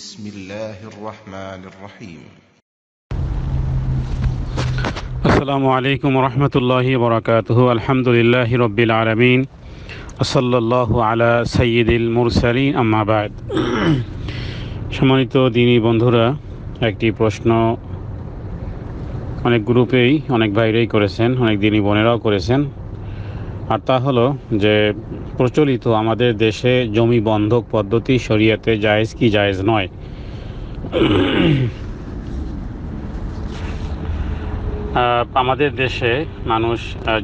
بسم الله الرحمن الرحيم السلام عليكم ورحمة الله وبركاته الحمد لله رب العالمين وصلى الله على سيد المرسلين أما بعد সম্মানিত দিনী বন্ধুরা একটি প্রশ্ন অনেক গ্রুপেই অনেক ভাইরাই করেছেন অনেক দিনই বোনেরাও করেছেন আর তা হলো যে প্রচলিত আমাদের দেশে জমি বন্ধক পদ্ধতি শরিয়াতে জায়েজ কি জায়েজ নয় আমাদের দেশে মানুষ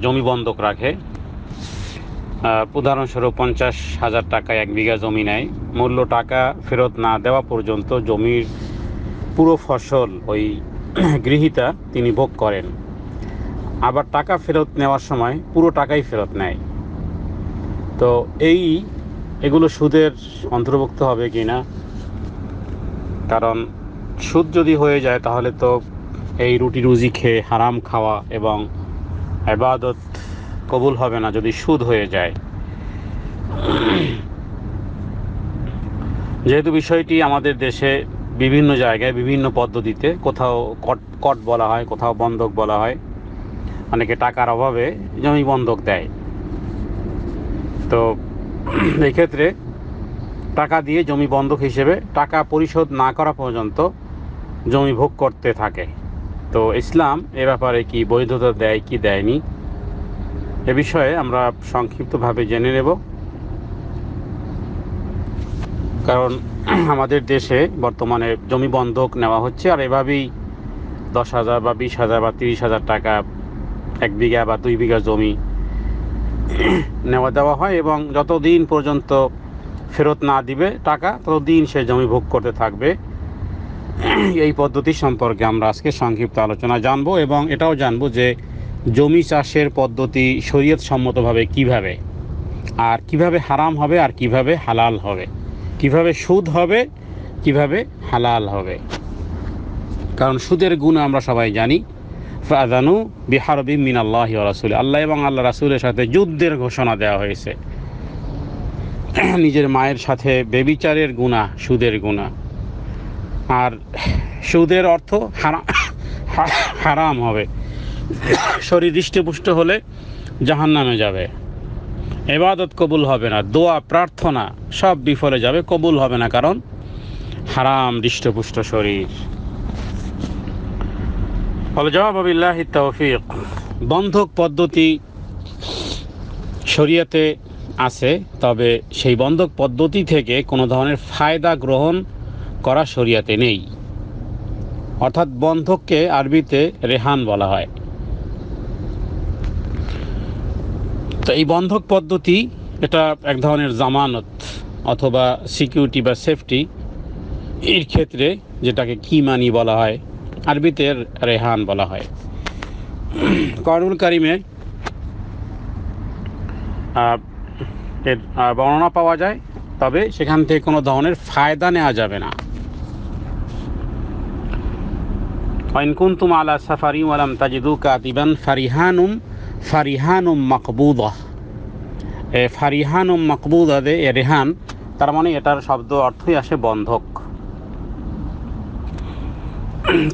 জমি বন্ধক রাখে উদাহরণস্বরূপ পঞ্চাশ হাজার টাকা এক বিঘা জমি নেয় মূল্য টাকা ফেরত না দেওয়া পর্যন্ত জমির পুরো ফসল ওই গৃহীতা তিনি ভোগ করেন আবার টাকা ফেরত নেওয়ার সময় পুরো টাকাই ফেরত নেয় তো এই এগুলো সুদের অন্তর্ভুক্ত হবে কি না কারণ সুদ যদি হয়ে যায় তাহলে তো এই রুটি রুজি খেয়ে হারাম খাওয়া এবং আবাদত কবুল হবে না যদি সুদ হয়ে যায় যেহেতু বিষয়টি আমাদের দেশে বিভিন্ন জায়গায় বিভিন্ন পদ্ধতিতে কোথাও কট কট বলা হয় কোথাও বন্ধক বলা হয় অনেকে টাকার অভাবে জমি বন্ধক দেয় তো এই ক্ষেত্রে টাকা দিয়ে জমি বন্ধক হিসেবে টাকা পরিশোধ না করা পর্যন্ত জমি ভোগ করতে থাকে তো ইসলাম এ ব্যাপারে কি বৈধতা দেয় কি দেয়নি এ বিষয়ে আমরা সংক্ষিপ্তভাবে জেনে নেব কারণ আমাদের দেশে বর্তমানে জমি বন্ধক নেওয়া হচ্ছে আর এভাবেই দশ হাজার বা বিশ হাজার বা তিরিশ হাজার টাকা এক বিঘা বা দুই বিঘা জমি নেওয়া দেওয়া হয় এবং যতদিন পর্যন্ত ফেরত না দিবে টাকা ততদিন সে জমি ভোগ করতে থাকবে এই পদ্ধতি সম্পর্কে আমরা আজকে সংক্ষিপ্ত আলোচনা জানব এবং এটাও জানব যে জমি চাষের পদ্ধতি শরীয়ত সম্মতভাবে কিভাবে আর কিভাবে হারাম হবে আর কিভাবে হালাল হবে কিভাবে সুদ হবে কিভাবে হালাল হবে কারণ সুদের গুণ আমরা সবাই জানি ফাদানু বিহারবি মিন আল্লাহ রাসুল আল্লাহ এবং আল্লাহ রাসুলের সাথে যুদ্ধের ঘোষণা দেওয়া হয়েছে নিজের মায়ের সাথে বেবিচারের গুণা সুদের গুণা আর সুদের অর্থ হারাম হবে শরীর হৃষ্টপুষ্ট হলে জাহান নামে যাবে এবাদত কবুল হবে না দোয়া প্রার্থনা সব বিফলে যাবে কবুল হবে না কারণ হারাম হৃষ্টপুষ্ট শরীর তৌফিক বন্ধক পদ্ধতি শরিয়াতে আছে তবে সেই বন্ধক পদ্ধতি থেকে কোনো ধরনের ফায়দা গ্রহণ করা শরিয়াতে নেই অর্থাৎ বন্ধককে আরবিতে রেহান বলা হয় তো এই বন্ধক পদ্ধতি এটা এক ধরনের জামানত অথবা সিকিউরিটি বা সেফটি এর ক্ষেত্রে যেটাকে কি মানি বলা হয় আরবিতে রেহান বলা হয় করুন কারিমে এর বর্ণনা পাওয়া যায় তবে সেখান থেকে কোনো ধরনের ফায়দা নেওয়া যাবে না কুনতুম আলা সাফারি ওয়ালাম তাজিদু কাতিবান ফারিহানুম ফারিহানুম মকবুদা এ ফারিহানুম দে এ রেহান তার মানে এটার শব্দ অর্থই আসে বন্ধক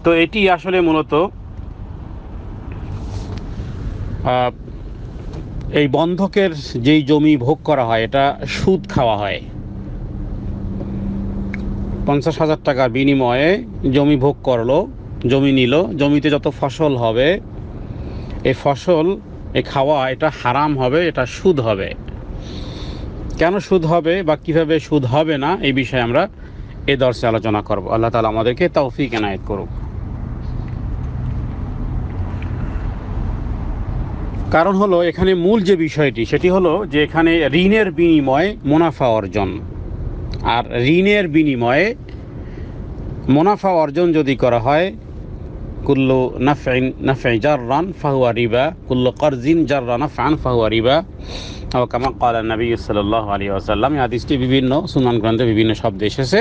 তো এটি আসলে মূলত এই বন্ধকের যেই জমি ভোগ করা হয় এটা সুদ খাওয়া হয় পঞ্চাশ হাজার টাকার বিনিময়ে জমি ভোগ করলো জমি নিল জমিতে যত ফসল হবে এই ফসল এই খাওয়া এটা হারাম হবে এটা সুদ হবে কেন সুদ হবে বা কিভাবে সুদ হবে না এই বিষয়ে আমরা এ দর্শে আলোচনা করব আল্লাহ তালা আমাদেরকে তৌফিক এনায়ত করুক কারণ হলো এখানে মূল যে বিষয়টি সেটি হলো যে এখানে ঋণের বিনিময়ে মুনাফা অর্জন আর ঋণের বিনিময়ে মুনাফা অর্জন যদি করা হয় কুল্লু নাফাইন নাফাই জাররান ফাহুয়া রিবা কুল্লু করজিন জাররা নাফান ফাহুয়া রিবা কামা কালা নবী সাল্লাহ আলী আসাল্লাম এই হাদিসটি বিভিন্ন সুনান গ্রন্থে বিভিন্ন শব্দ এসেছে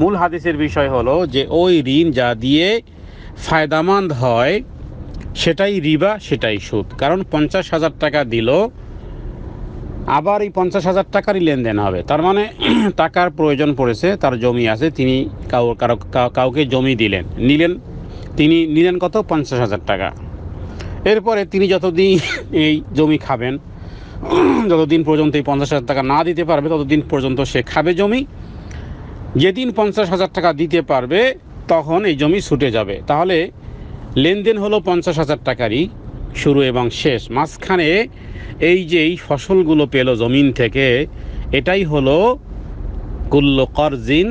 মূল হাদিসের বিষয় হলো যে ওই ঋণ যা দিয়ে ফায়দামন্দ হয় সেটাই রিবা সেটাই সুদ কারণ পঞ্চাশ হাজার টাকা দিল আবার এই পঞ্চাশ হাজার টাকারই লেনদেন হবে তার মানে টাকার প্রয়োজন পড়েছে তার জমি আছে তিনি কাউ কারো কাউকে জমি দিলেন নিলেন তিনি নিলেন কত পঞ্চাশ হাজার টাকা এরপরে তিনি যতদিন এই জমি খাবেন যতদিন পর্যন্ত এই পঞ্চাশ হাজার টাকা না দিতে পারবে ততদিন পর্যন্ত সে খাবে জমি যেদিন পঞ্চাশ হাজার টাকা দিতে পারবে তখন এই জমি ছুটে যাবে তাহলে লেনদেন হলো পঞ্চাশ হাজার টাকারই শুরু এবং শেষ মাঝখানে এই যে এই ফসলগুলো পেল জমিন থেকে এটাই হলো কুল্ল করজিন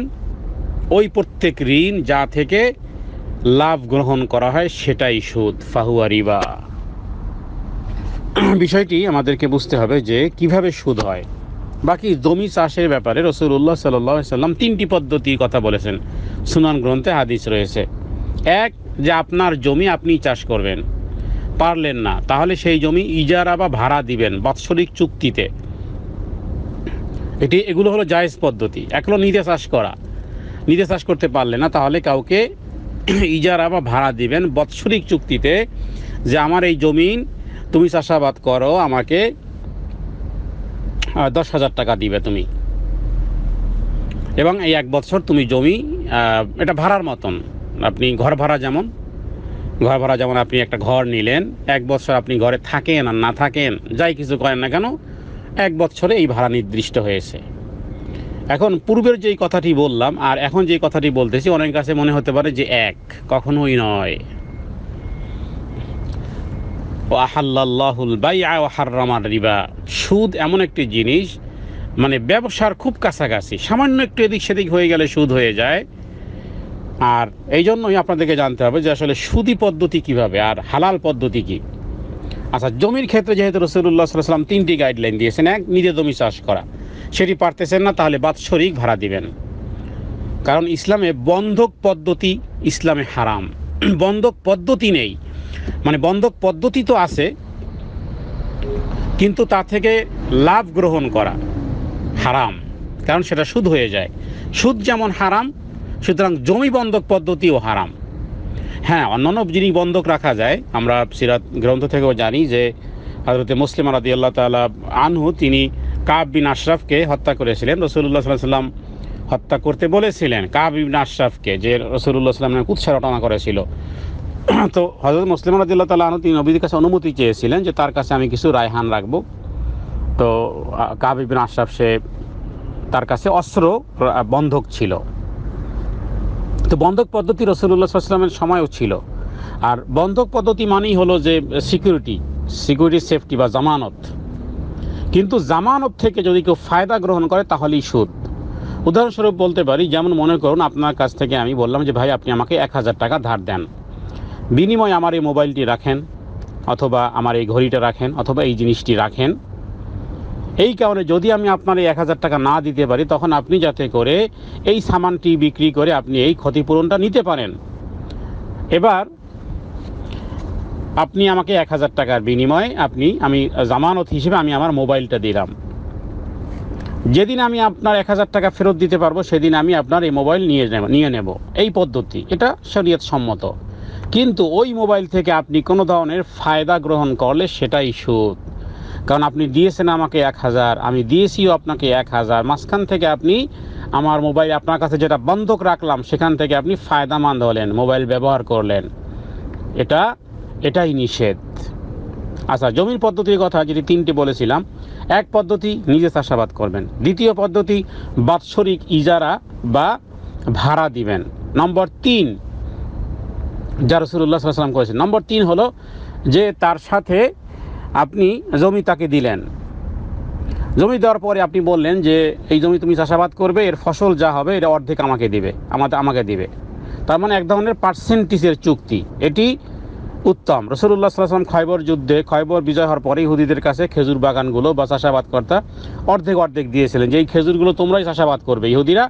ওই প্রত্যেক ঋণ যা থেকে লাভ গ্রহণ করা হয় সেটাই সুদ ফাহুয়া রিবা বিষয়টি আমাদেরকে বুঝতে হবে যে কিভাবে সুদ হয় বাকি জমি চাষের ব্যাপারে রসুল্লাহ সাল্লাম তিনটি পদ্ধতির কথা বলেছেন সুনান গ্রন্থে হাদিস রয়েছে এক যে আপনার জমি আপনি চাষ করবেন পারলেন না তাহলে সেই জমি ইজারা বা ভাড়া দিবেন বাৎসরিক চুক্তিতে এটি এগুলো হলো জায়েজ পদ্ধতি এখনো নিজে চাষ করা নিজে চাষ করতে পারলে না তাহলে কাউকে ইজারা বা ভাড়া দিবেন বৎসরিক চুক্তিতে যে আমার এই জমিন তুমি চাষাবাদ করো আমাকে দশ হাজার টাকা দিবে তুমি এবং এই এক বছর তুমি জমি এটা ভাড়ার মতন আপনি ঘর ভাড়া যেমন ঘর ভাড়া যেমন আপনি একটা ঘর নিলেন এক বছর আপনি ঘরে থাকেন আর না থাকেন যাই কিছু করেন না কেন এক বছরে এই ভাড়া নির্দিষ্ট হয়েছে এখন পূর্বের যেই কথাটি বললাম আর এখন যেই কথাটি বলতেছি অনেক কাছে মনে হতে পারে যে এক কখনোই নয় আহাল্লাহুল বাইয়া ও হার্রামার রিবা সুদ এমন একটি জিনিস মানে ব্যবসার খুব কাছাকাছি সামান্য একটু এদিক সেদিক হয়ে গেলে সুদ হয়ে যায় আর এই জন্যই আপনাদেরকে জানতে হবে যে আসলে সুদি পদ্ধতি কিভাবে আর হালাল পদ্ধতি কী আচ্ছা জমির ক্ষেত্রে যেহেতু রসুল্লাহ সাল্লাম তিনটি গাইডলাইন দিয়েছেন এক নিজে জমি চাষ করা সেটি পারতেছেন না তাহলে বাৎসরিক ভাড়া দিবেন কারণ ইসলামে বন্ধক পদ্ধতি ইসলামে হারাম বন্ধক পদ্ধতি নেই মানে বন্ধক পদ্ধতি তো আছে কিন্তু তা থেকে লাভ গ্রহণ করা হারাম কারণ সেটা সুদ হয়ে যায় সুদ যেমন হারাম সুতরাং জমি বন্ধক পদ্ধতিও হারাম হ্যাঁ অন্যান্য জিনিস বন্ধক রাখা যায় আমরা সিরাত গ্রন্থ থেকেও জানি যে হাজরতে মুসলিম রাদি আল্লাহ তালা আনহু তিনি কাব বিন আশরাফকে হত্যা করেছিলেন রসুল্লাহ সাল্লাম হত্যা করতে বলেছিলেন কাব বিন আশরাফকে যে রসুল্লাহ সাল্লাম কুৎসা রটনা করেছিল তো হজরত মুসলিম রাজিল্লা তালা তিনি নবীর কাছে অনুমতি চেয়েছিলেন যে তার কাছে আমি কিছু রায়হান রাখবো তো কাব বিন আশরাফ সে তার কাছে অস্ত্র বন্ধক ছিল তো বন্ধক পদ্ধতি রসুল্লাহ সাল্লামের সময়ও ছিল আর বন্ধক পদ্ধতি মানেই হলো যে সিকিউরিটি সিকিউরিটি সেফটি বা জামানত কিন্তু জামানত থেকে যদি কেউ ফায়দা গ্রহণ করে তাহলেই সুদ উদাহরণস্বরূপ বলতে পারি যেমন মনে করুন আপনার কাছ থেকে আমি বললাম যে ভাই আপনি আমাকে এক হাজার টাকা ধার দেন বিনিময়ে আমার এই মোবাইলটি রাখেন অথবা আমার এই ঘড়িটা রাখেন অথবা এই জিনিসটি রাখেন এই কারণে যদি আমি আপনার এই এক হাজার টাকা না দিতে পারি তখন আপনি যাতে করে এই সামানটি বিক্রি করে আপনি এই ক্ষতিপূরণটা নিতে পারেন এবার আপনি আমাকে এক হাজার টাকার বিনিময়ে আপনি আমি জামানত হিসেবে আমি আমার মোবাইলটা দিলাম যেদিন আমি আপনার এক হাজার টাকা ফেরত দিতে পারবো সেদিন আমি আপনার এই মোবাইল নিয়ে নেব নিয়ে নেব এই পদ্ধতি এটা শরীয়ত সম্মত কিন্তু ওই মোবাইল থেকে আপনি কোনো ধরনের ফায়দা গ্রহণ করলে সেটাই সুদ কারণ আপনি দিয়েছেন আমাকে এক হাজার আমি দিয়েছিও আপনাকে এক হাজার মাঝখান থেকে আপনি আমার মোবাইল আপনার কাছে যেটা বন্ধক রাখলাম সেখান থেকে আপনি ফায়দামান হলেন মোবাইল ব্যবহার করলেন এটা এটাই নিষেধ আচ্ছা জমির পদ্ধতির কথা যেটি তিনটি বলেছিলাম এক পদ্ধতি নিজে চাষাবাদ করবেন দ্বিতীয় পদ্ধতি বাৎসরিক ইজারা বা ভাড়া দিবেন নম্বর তিন যা রসুল্লাহ সাল্লাম করেছেন নম্বর তিন হলো যে তার সাথে আপনি জমি তাকে দিলেন জমি দেওয়ার পরে আপনি বললেন যে এই জমি তুমি চাষাবাদ করবে এর ফসল যা হবে এটা অর্ধেক আমাকে দিবে আমাদের আমাকে দিবে তার মানে এক ধরনের পার্সেন্টেজের চুক্তি এটি উত্তম রসুল্লাহ সাল্লাম খয়বর যুদ্ধে খয়বর বিজয় হওয়ার পরে ইহুদিদের কাছে খেজুর বাগানগুলো বা চাষাবাদ কর্তা অর্ধেক অর্ধেক দিয়েছিলেন যে এই খেজুরগুলো তোমরাই চাষাবাদ করবে ইহুদিরা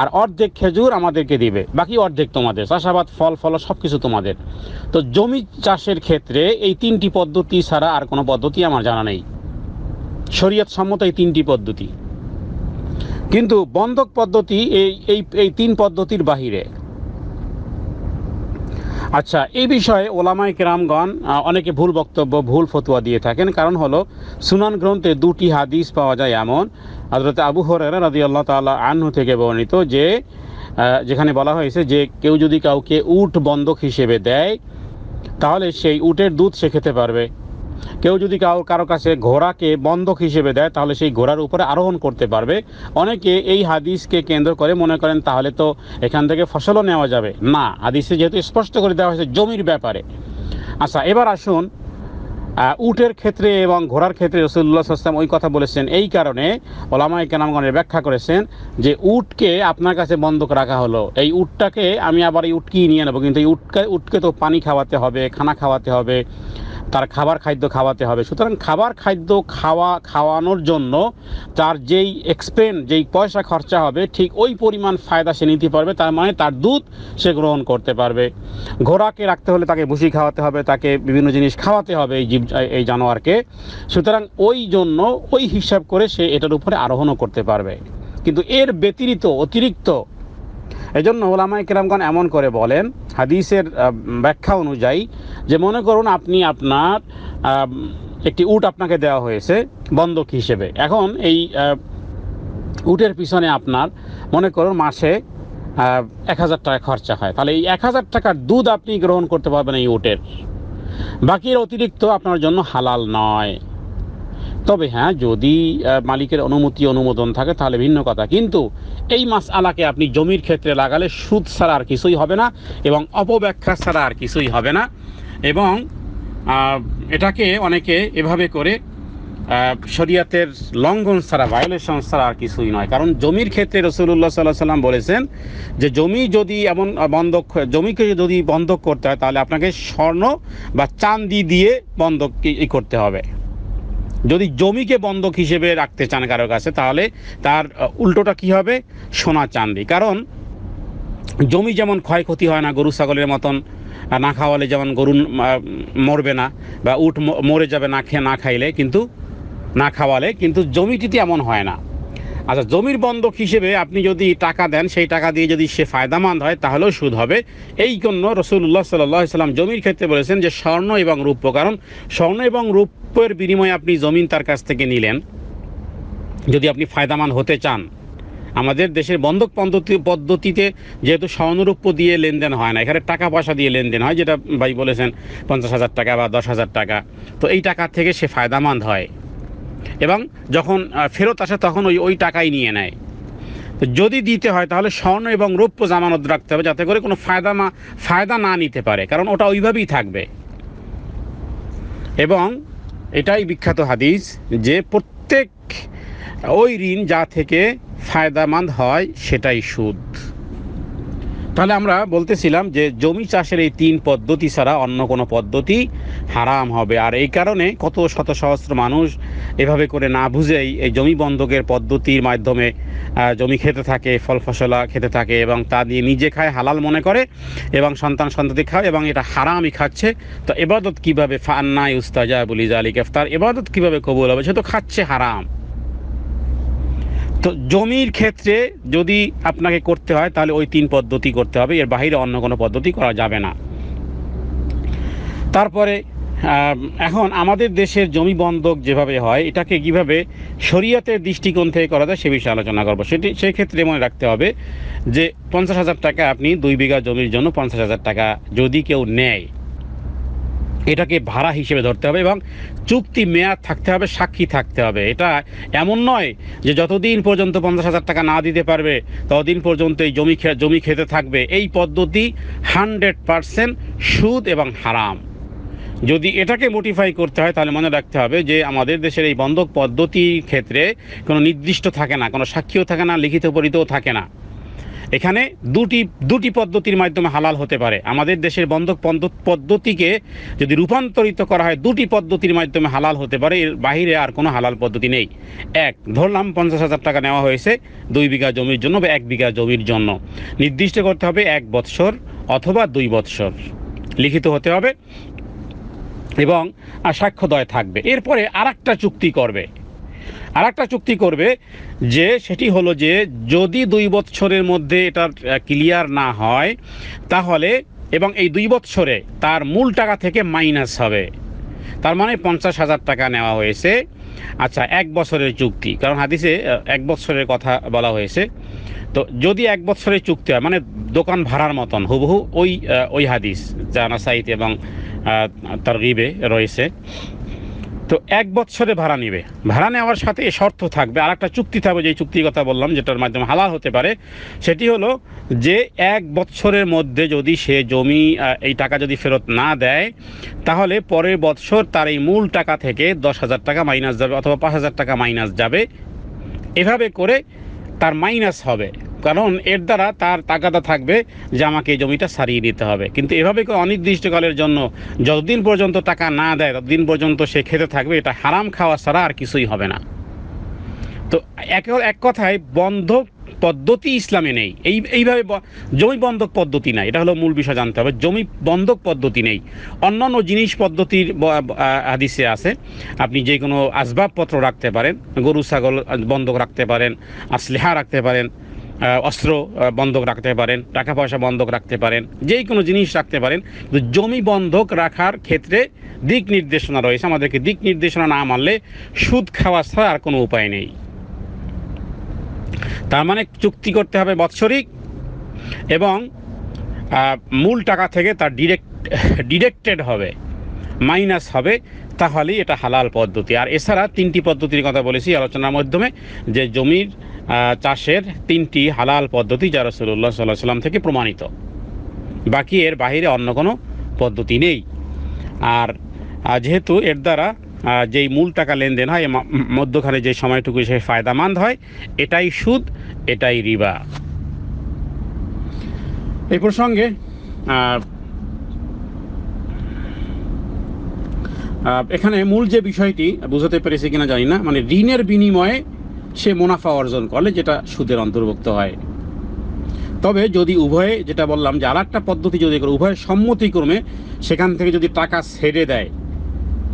আর অর্ধেক খেজুর আমাদেরকে দিবে বাকি অর্ধেক তোমাদের চাষাবাদ ফল ফল সব কিছু তোমাদের তো জমি চাষের ক্ষেত্রে এই তিনটি পদ্ধতি ছাড়া আর কোনো পদ্ধতি আমার জানা নেই শরীয়ত সম্মত এই তিনটি পদ্ধতি কিন্তু বন্ধক পদ্ধতি এই এই তিন পদ্ধতির বাহিরে আচ্ছা এই বিষয়ে ওলামাই কেরামগণ অনেকে ভুল বক্তব্য ভুল ফতুয়া দিয়ে থাকেন কারণ হলো সুনান গ্রন্থে দুটি হাদিস পাওয়া যায় এমন আদরতে আবু হরেরা রাজি আল্লাহ তাল্লাহ আহ্ন থেকে বর্ণিত যে যেখানে বলা হয়েছে যে কেউ যদি কাউকে উট বন্ধক হিসেবে দেয় তাহলে সেই উটের দুধ সে খেতে পারবে কেউ যদি কারো কাছে ঘোড়াকে বন্ধক হিসেবে দেয় তাহলে সেই ঘোড়ার উপরে আরোহণ করতে পারবে অনেকে এই হাদিসকে কেন্দ্র করে মনে করেন তাহলে তো এখান থেকে ফসলও নেওয়া যাবে না হাদিসে যেহেতু স্পষ্ট করে দেওয়া হয়েছে জমির ব্যাপারে আচ্ছা এবার আসুন উটের ক্ষেত্রে এবং ঘোড়ার ক্ষেত্রে রসুল্লাহ সাল্লাম ওই কথা বলেছেন এই কারণে ওলামাই কেনামগণের ব্যাখ্যা করেছেন যে উটকে আপনার কাছে বন্ধক রাখা হলো এই উটটাকে আমি আবার এই উটকেই নিয়ে নেবো কিন্তু এই উটকে উটকে তো পানি খাওয়াতে হবে খানা খাওয়াতে হবে তার খাবার খাদ্য খাওয়াতে হবে সুতরাং খাবার খাদ্য খাওয়া খাওয়ানোর জন্য তার যেই এক্সপেন যেই পয়সা খরচা হবে ঠিক ওই পরিমাণ ফায়দা সে নিতে পারবে তার মানে তার দুধ সে গ্রহণ করতে পারবে ঘোড়াকে রাখতে হলে তাকে ভুসি খাওয়াতে হবে তাকে বিভিন্ন জিনিস খাওয়াতে হবে এই জীব এই জানোয়ারকে সুতরাং ওই জন্য ওই হিসাব করে সে এটার উপরে আরোহণও করতে পারবে কিন্তু এর ব্যতিরিক্ত অতিরিক্ত এজন্য ওলামা ইকরামগণ এমন করে বলেন হাদিসের ব্যাখ্যা অনুযায়ী যে মনে করুন আপনি আপনার একটি উট আপনাকে দেওয়া হয়েছে বন্ধক হিসেবে এখন এই উটের পিছনে আপনার মনে করুন মাসে এক হাজার টাকা খরচা হয় তাহলে এই এক হাজার টাকার দুধ আপনি গ্রহণ করতে পারবেন এই উটের বাকির অতিরিক্ত আপনার জন্য হালাল নয় তবে হ্যাঁ যদি মালিকের অনুমতি অনুমোদন থাকে তাহলে ভিন্ন কথা কিন্তু এই মাস আলাকে আপনি জমির ক্ষেত্রে লাগালে সুদ ছাড়া আর কিছুই হবে না এবং অপব্যাখ্যা ছাড়া আর কিছুই হবে না এবং এটাকে অনেকে এভাবে করে শরিয়াতের লঙ্ঘন ছাড়া ভায়োলেশন ছাড়া আর কিছুই নয় কারণ জমির ক্ষেত্রে রসুল্লা সাল্লাহ সাল্লাম বলেছেন যে জমি যদি এমন বন্ধক জমিকে যদি বন্ধক করতে হয় তাহলে আপনাকে স্বর্ণ বা চান্দি দিয়ে বন্ধক করতে হবে যদি জমিকে বন্ধক হিসেবে রাখতে চান কারো কাছে তাহলে তার উল্টোটা কি হবে সোনা চান্দি কারণ জমি যেমন ক্ষয়ক্ষতি হয় না গরু ছাগলের মতন না খাওয়ালে যেমন গরু মরবে না বা উঠ মরে যাবে না খেয়ে না খাইলে কিন্তু না খাওয়ালে কিন্তু জমিটিতে এমন হয় না আচ্ছা জমির বন্ধক হিসেবে আপনি যদি টাকা দেন সেই টাকা দিয়ে যদি সে ফায়দামান হয় তাহলেও সুদ হবে এই জন্য রসুল্লাহ সাল্লাম জমির ক্ষেত্রে বলেছেন যে স্বর্ণ এবং রূপ্য কারণ স্বর্ণ এবং রূপের বিনিময়ে আপনি জমিন তার কাছ থেকে নিলেন যদি আপনি ফায়দামান হতে চান আমাদের দেশের বন্ধক পদ্ধতি পদ্ধতিতে যেহেতু স্বর্ণরূপ্য দিয়ে লেনদেন হয় না এখানে টাকা পয়সা দিয়ে লেনদেন হয় যেটা ভাই বলেছেন পঞ্চাশ হাজার টাকা বা দশ হাজার টাকা তো এই টাকা থেকে সে ফায়দামান হয় এবং যখন ফেরত আসে তখন ওই ওই টাকাই নিয়ে নেয় তো যদি দিতে হয় তাহলে স্বর্ণ এবং রৌপ্য জামানত রাখতে হবে যাতে করে কোনো ফায়দা না ফায়দা না নিতে পারে কারণ ওটা ওইভাবেই থাকবে এবং এটাই বিখ্যাত হাদিস যে প্রত্যেক ওই ঋণ যা থেকে ফায়দামান্দ হয় সেটাই সুদ তাহলে আমরা বলতেছিলাম যে জমি চাষের এই তিন পদ্ধতি ছাড়া অন্য কোনো পদ্ধতি হারাম হবে আর এই কারণে কত শত সহস্র মানুষ এভাবে করে না বুঝেই এই জমি বন্ধকের পদ্ধতির মাধ্যমে জমি খেতে থাকে ফল ফসলা খেতে থাকে এবং তা দিয়ে নিজে খায় হালাল মনে করে এবং সন্তান সন্ততি খায় এবং এটা হারামই খাচ্ছে তো এবাদত কীভাবে ফান্না উস্তাজা বলি জালিক তার এবাদত কীভাবে কবুল হবে সে তো খাচ্ছে হারাম তো জমির ক্ষেত্রে যদি আপনাকে করতে হয় তাহলে ওই তিন পদ্ধতি করতে হবে এর বাইরে অন্য কোনো পদ্ধতি করা যাবে না তারপরে এখন আমাদের দেশের জমি বন্ধক যেভাবে হয় এটাকে কীভাবে শরীয়তের দৃষ্টিকোণ থেকে করা যায় সে বিষয়ে আলোচনা করবো সেটি সেক্ষেত্রে মনে রাখতে হবে যে পঞ্চাশ হাজার টাকা আপনি দুই বিঘা জমির জন্য পঞ্চাশ হাজার টাকা যদি কেউ নেয় এটাকে ভাড়া হিসেবে ধরতে হবে এবং চুক্তি মেয়াদ থাকতে হবে সাক্ষী থাকতে হবে এটা এমন নয় যে যতদিন পর্যন্ত পঞ্চাশ হাজার টাকা না দিতে পারবে ততদিন পর্যন্ত এই জমি জমি খেতে থাকবে এই পদ্ধতি হান্ড্রেড পারসেন্ট সুদ এবং হারাম যদি এটাকে মোটিফাই করতে হয় তাহলে মনে রাখতে হবে যে আমাদের দেশের এই বন্ধক পদ্ধতির ক্ষেত্রে কোনো নির্দিষ্ট থাকে না কোনো সাক্ষীও থাকে না লিখিত পরিতও থাকে না এখানে দুটি দুটি পদ্ধতির মাধ্যমে হালাল হতে পারে আমাদের দেশের বন্ধক পদ্ধতিকে যদি রূপান্তরিত করা হয় দুটি পদ্ধতির মাধ্যমে হালাল হতে পারে এর বাহিরে আর কোনো হালাল পদ্ধতি নেই এক ধরলাম পঞ্চাশ হাজার টাকা নেওয়া হয়েছে দুই বিঘা জমির জন্য বা এক বিঘা জমির জন্য নির্দিষ্ট করতে হবে এক বৎসর অথবা দুই বৎসর লিখিত হতে হবে এবং সাক্ষ্যদয় থাকবে এরপরে আর চুক্তি করবে আর একটা চুক্তি করবে যে সেটি হলো যে যদি দুই বৎসরের মধ্যে এটার ক্লিয়ার না হয় তাহলে এবং এই দুই বৎসরে তার মূল টাকা থেকে মাইনাস হবে তার মানে পঞ্চাশ হাজার টাকা নেওয়া হয়েছে আচ্ছা এক বছরের চুক্তি কারণ হাদিসে এক বছরের কথা বলা হয়েছে তো যদি এক বছরের চুক্তি হয় মানে দোকান ভাড়ার মতন হুবহু ওই ওই হাদিস যা নাসাইত এবং তার রয়েছে তো এক বছরে ভাড়া নেবে ভাড়া নেওয়ার সাথে শর্ত থাকবে আর একটা চুক্তি থাকবে যে চুক্তির কথা বললাম যেটার মাধ্যমে হালাল হতে পারে সেটি হলো যে এক বছরের মধ্যে যদি সে জমি এই টাকা যদি ফেরত না দেয় তাহলে পরের বছর তার এই মূল টাকা থেকে দশ হাজার টাকা মাইনাস যাবে অথবা পাঁচ হাজার টাকা মাইনাস যাবে এভাবে করে তার মাইনাস হবে কারণ এর দ্বারা তার তাকাদা থাকবে যে আমাকে এই জমিটা সারিয়ে নিতে হবে কিন্তু এভাবে অনির্দিষ্টকালের জন্য যতদিন পর্যন্ত টাকা না দেয় ততদিন পর্যন্ত সে খেতে থাকবে এটা হারাম খাওয়া ছাড়া আর কিছুই হবে না তো এক এক কথায় বন্ধক পদ্ধতি ইসলামে নেই এই এইভাবে জমি বন্ধক পদ্ধতি নাই এটা হলো মূল বিষয় জানতে হবে জমি বন্ধক পদ্ধতি নেই অন্যান্য জিনিস পদ্ধতির হাদিসে আছে আপনি যে কোনো আসবাবপত্র রাখতে পারেন গরু ছাগল বন্ধক রাখতে পারেন আশ্লেহা রাখতে পারেন অস্ত্র বন্ধক রাখতে পারেন টাকা পয়সা বন্ধক রাখতে পারেন যে কোনো জিনিস রাখতে পারেন কিন্তু জমি বন্ধক রাখার ক্ষেত্রে দিক নির্দেশনা রয়েছে আমাদেরকে দিক নির্দেশনা না মানলে সুদ খাওয়া ছাড়া আর কোনো উপায় নেই তার মানে চুক্তি করতে হবে বৎসরিক এবং মূল টাকা থেকে তার ডিরেক্ট ডিরেক্টেড হবে মাইনাস হবে তাহলেই এটা হালাল পদ্ধতি আর এছাড়া তিনটি পদ্ধতির কথা বলেছি আলোচনার মাধ্যমে যে জমির চাষের তিনটি হালাল পদ্ধতি যা রসুল্লাহ সাল্লাহ সাল্লাম থেকে প্রমাণিত বাকি এর বাহিরে অন্য কোনো পদ্ধতি নেই আর যেহেতু এর দ্বারা যেই মূল টাকা লেনদেন হয় মধ্যখানে যে সময়টুকু সে ফায়দামান্দ হয় এটাই সুদ এটাই রিবা এই প্রসঙ্গে এখানে মূল যে বিষয়টি বুঝতে পেরেছি কিনা জানি না মানে ঋণের বিনিময়ে সে মুনাফা অর্জন করলে যেটা সুদের অন্তর্ভুক্ত হয় তবে যদি উভয়ে যেটা বললাম যে আর একটা পদ্ধতি যদি উভয়ের সম্মতিক্রমে সেখান থেকে যদি টাকা ছেড়ে দেয়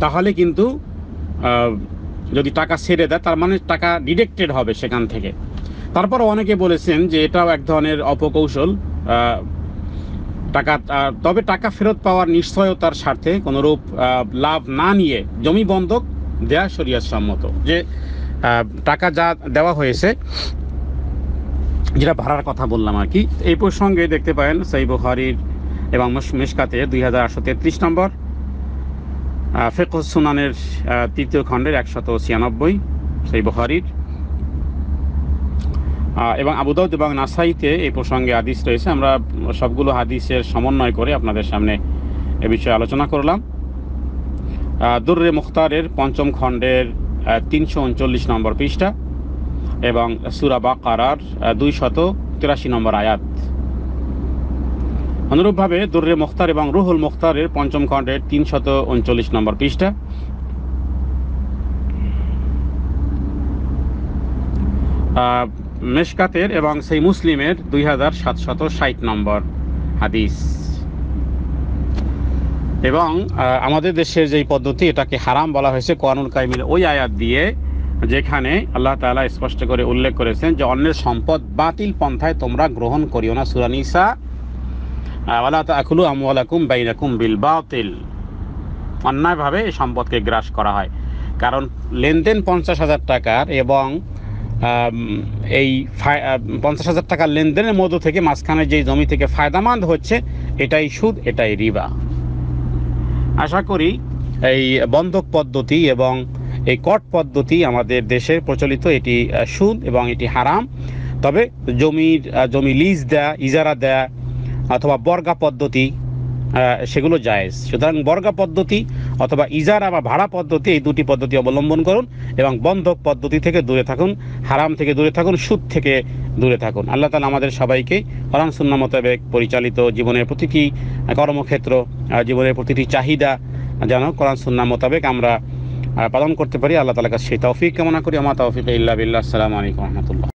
তাহলে কিন্তু যদি টাকা ছেড়ে দেয় তার মানে টাকা ডিডেক্টেড হবে সেখান থেকে তারপর অনেকে বলেছেন যে এটাও এক ধরনের অপকৌশল টাকা তবে টাকা ফেরত পাওয়ার নিশ্চয়তার স্বার্থে কোনোরূপ লাভ না নিয়ে জমি বন্ধক দেয়া শরিয়ার সম্মত যে টাকা যা দেওয়া হয়েছে যেটা ভাড়ার কথা বললাম আর কি এই প্রসঙ্গে দেখতে পারেন সেই বুহারির এবং মেশকাতে দুই হাজার আটশো তেত্রিশ নম্বর ফেক সুনানের তৃতীয় খণ্ডের একশত ছিয়ানব্বই সেই বহারির এবং আবুদাউদ এবং নাসাইতে এই প্রসঙ্গে আদিস রয়েছে আমরা সবগুলো হাদিসের সমন্বয় করে আপনাদের সামনে এ বিষয়ে আলোচনা করলাম দুর্রে মুখতারের পঞ্চম খণ্ডের তিনশো উনচল্লিশ নম্বর পৃষ্ঠা এবং সুরাবা কারার দুই শত তিরাশি নম্বর আয়াত অনুরূপভাবে দুর্রে মুখতার এবং রুহুল মুখতারের পঞ্চম খণ্ডের তিনশত উনচল্লিশ নম্বর পৃষ্ঠা মেশকাতের এবং সেই মুসলিমের দুই হাজার সাতশত ষাট নম্বর হাদিস এবং আমাদের দেশের যেই পদ্ধতি এটাকে হারাম বলা হয়েছে কোয়ানুল কাইমির ওই আয়াত দিয়ে যেখানে আল্লাহ তালা স্পষ্ট করে উল্লেখ করেছেন যে অন্যের সম্পদ বাতিল পন্থায় তোমরা গ্রহণ করিও না সুরানিসা ওয়ালা তাকুলু আমওয়ালাকুম বাইনাকুম বিল বাতিল অন্যায়ভাবে এই সম্পদকে গ্রাস করা হয় কারণ লেনদেন পঞ্চাশ হাজার টাকার এবং এই পঞ্চাশ হাজার টাকার লেনদেনের মধ্য থেকে মাঝখানে যেই জমি থেকে ফায়দামান্দ হচ্ছে এটাই সুদ এটাই রিবা আশা করি এই বন্ধক পদ্ধতি এবং এই কট পদ্ধতি আমাদের দেশে প্রচলিত এটি সুদ এবং এটি হারাম তবে জমির জমি লিজ দেয়া ইজারা দেয়া অথবা বর্গা পদ্ধতি সেগুলো জায়েজ সুতরাং বর্গা পদ্ধতি অথবা ইজারা বা ভাড়া পদ্ধতি এই দুটি পদ্ধতি অবলম্বন করুন এবং বন্ধক পদ্ধতি থেকে দূরে থাকুন হারাম থেকে দূরে থাকুন সুদ থেকে দূরে থাকুন আল্লাহ তালা আমাদের সবাইকে হরাম সুন্না মোতাবেক পরিচালিত জীবনের প্রতিটি কর্মক্ষেত্র জীবনের প্রতিটি চাহিদা যেন কোরআন সুন্না মোতাবেক আমরা পালন করতে পারি আল্লাহ তালাকে সেই তৌফিক কামনা করি আমার তৌফিক ইল্লা বিল্লাহ আসসালামু আলাইকুম রহমতুল্লাহ